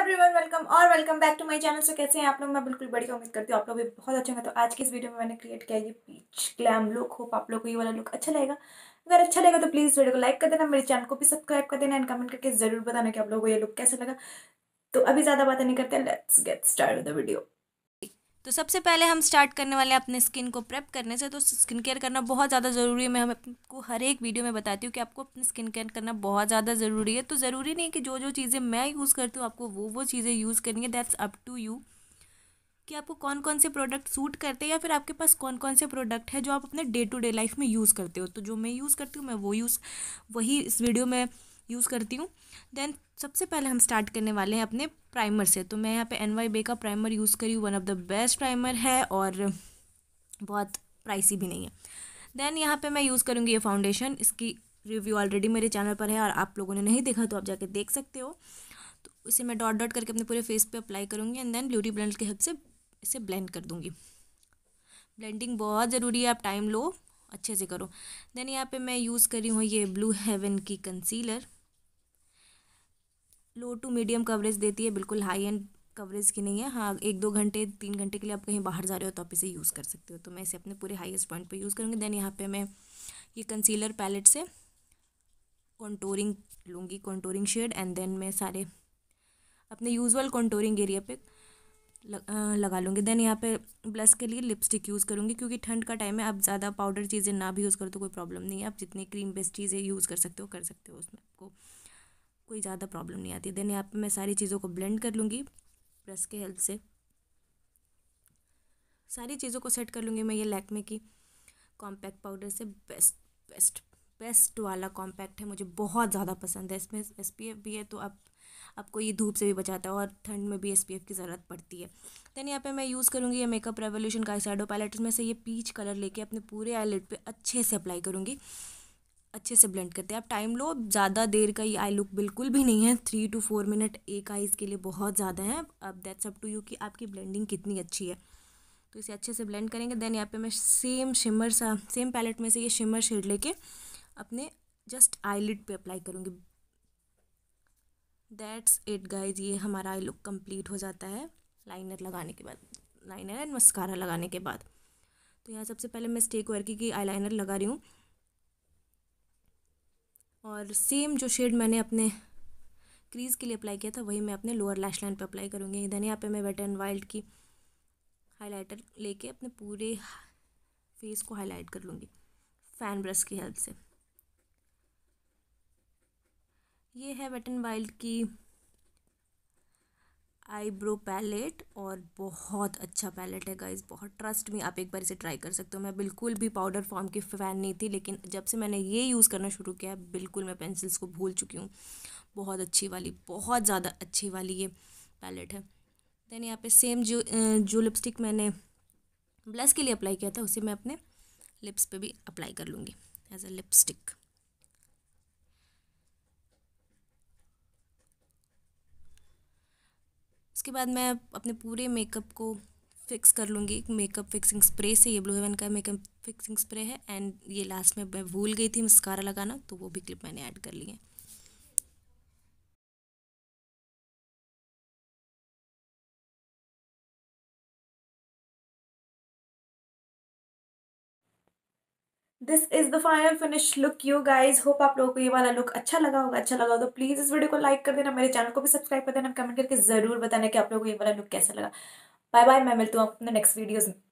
everyone welcome और welcome back to my channel so कैसे हैं आप लोग मैं बिल्कुल बढ़िया उम्मीद करती हूँ आप लोग भी बहुत अच्छे हैं तो आज की इस वीडियो में मैंने क्रिएट किया ये पीच ग्लैम लुक होप आप लोगों को ये वाला लुक अच्छा लगेगा अगर अच्छा लगेगा तो प्लीज़ वीडियो को लाइक कर देना मेरे चैनल को भी सब्सक्राइब कर देना एंड कमेंट करके जरूर बताना कि आप लोगों को ये लुक कैसा लगा तो अभी ज़्यादा बातें नहीं करते let's get start the video तो सबसे पहले हम स्टार्ट करने वाले हैं अपने स्किन को प्रेप करने से तो स्किन केयर करना बहुत ज़्यादा ज़रूरी है मैं आपको हर एक वीडियो में बताती हूँ कि आपको अपनी स्किन केयर करना बहुत ज़्यादा ज़रूरी है तो ज़रूरी नहीं है कि जो जो चीज़ें मैं यूज़ करती हूँ आपको वो वो चीज़ें यूज़ करनी है दैट्स अप टू यू कि आपको कौन कौन से प्रोडक्ट सूट करते हैं या फिर आपके पास कौन कौन से प्रोडक्ट है जो आप अपने डे टू डे लाइफ में यूज़ करते हो तो जो मैं यूज़ करती हूँ मैं वो यूज़ वही इस वीडियो में यूज़ करती हूँ देन सबसे पहले हम स्टार्ट करने वाले हैं अपने प्राइमर से तो मैं यहाँ पे एन वाई बे का प्राइमर यूज़ करी हूँ one of the best primer है और बहुत प्राइसी भी नहीं है देन यहाँ पे मैं यूज़ करूँगी ये फाउंडेशन इसकी रिव्यू ऑलरेडी मेरे चैनल पर है और आप लोगों ने नहीं देखा तो आप जाके देख सकते हो तो इसे मैं डॉट डॉट करके अपने पूरे फेस पर अप्लाई करूँगी एंड देन ब्यूटी ब्लेंड के हेल्प से इसे ब्लेंड कर दूँगी ब्लेंडिंग बहुत ज़रूरी है आप टाइम लो अच्छे से करो देन यहाँ पे मैं यूज़ करी हूँ ये ब्लू हेवन की concealer low to medium coverage देती है बिल्कुल हाई एंड कवरेज की नहीं है हाँ एक दो घंटे तीन घंटे के लिए आप कहीं बाहर जा रहे हो तो आप इसे यूज़ कर सकते हो तो मैं इसे अपने पूरे हाईएस्ट पॉइंट पे यूज़ करूँगी देन यहाँ पे मैं ये कंसीलर पैलेट से कॉन्टोरिंग लूँगी कॉन्टोरिंग शेड एंड देन मैं सारे अपने यूजुअल कॉन्टोरिंग एरिया पे लगा लूँगी देन यहाँ पे ब्लश के लिए लिपस्टिक यूज़ करूँगी क्योंकि ठंड का टाइम है आप ज़्यादा पाउडर चीज़ें ना भी यूज़ करो तो कोई प्रॉब्लम नहीं है आप जितनी क्रीम बेस्ड चीज़ें यूज़ कर सकते हो कर सकते हो उसमें आपको कोई ज़्यादा प्रॉब्लम नहीं आती देन यहाँ पे मैं सारी चीज़ों को ब्लेंड कर लूँगी ब्रश के हेल्प से सारी चीज़ों को सेट कर लूँगी मैं ये लैकमे की कॉम्पैक्ट पाउडर से बेस्ट बेस्ट बेस्ट वाला कॉम्पैक्ट है मुझे बहुत ज़्यादा पसंद है इसमें एस भी है तो आप आपको ये धूप से भी बचाता है और ठंड में भी एस की ज़रूरत पड़ती है देन यहाँ पे मैं यूज़ करूँगी ये मेकअप रेवोल्यूशन का आई पैलेट में से ये पीच कलर लेके अपने पूरे आईलेट पे अच्छे से अप्लाई करूँगी अच्छे से ब्लेंड करते हैं आप टाइम लो ज़्यादा देर का ये आई लुक बिल्कुल भी नहीं है थ्री टू फोर मिनट एक आईज के लिए बहुत ज़्यादा है अब दैट्स अप टू यू कि आपकी ब्लेंडिंग कितनी अच्छी है तो इसे अच्छे से ब्लेंड करेंगे देन यहाँ पे मैं सेम शिमर सा सेम पैलेट में से ये शिमर शेड लेके अपने जस्ट आईलिड पे अप्लाई करूँगी दैट्स इट गाइज ये हमारा आई लुक कंप्लीट हो जाता है लाइनर लगाने के बाद लाइनर एंड मस्कारा लगाने के बाद तो यहाँ सबसे पहले मैं स्टेक वर्की की लाइनर लगा रही हूँ और सेम जो शेड मैंने अपने क्रीज़ के लिए अप्लाई किया था वही मैं अपने लोअर लैश लाइन पर अप्लाई करूँगी धन यहाँ पे मैं वेट एंड वाइल्ड की हाइलाइटर लेके अपने पूरे फेस को हाईलाइट कर लूँगी फ़ैन ब्रश की हेल्प से ये है वेट एंड वाइल्ड की आईब्रो पैलेट और बहुत अच्छा पैलेट है गाइज बहुत ट्रस्ट में आप एक बार इसे ट्राई कर सकते हो मैं बिल्कुल भी पाउडर फॉर्म की फ़ैन नहीं थी लेकिन जब से मैंने ये यूज़ करना शुरू किया है बिल्कुल मैं पेंसिल्स को भूल चुकी हूँ बहुत अच्छी वाली बहुत ज़्यादा अच्छी वाली ये पैलेट है देन यहाँ पे सेम जो जो लिपस्टिक मैंने ब्लश के लिए अप्लाई किया था उसे मैं अपने लिप्स पे भी अप्लाई कर लूँगी एज अ लिपस्टिक उसके बाद मैं अपने पूरे मेकअप को फिक्स कर लूँगी एक मेकअप फिक्सिंग स्प्रे से ये ब्लू हेवन का मेकअप फिक्सिंग स्प्रे है एंड ये लास्ट में मैं भूल गई थी मस्कारा लगाना तो वो भी क्लिप मैंने ऐड कर ली है this is the final finish look you guys hope आप लोगों को ये वाला लुक अच्छा लगा होगा अच्छा लगा हो तो प्लीज़ इस वीडियो को लाइक कर देना मेरे चैनल को भी सब्सक्राइब कर देना कमेंट करके ज़रूर बताना कि आप लोगों को ये वाला लुक कैसा लगा बाय बाय मैं मिलती हूँ अपने नेक्स्ट वीडियोज़ में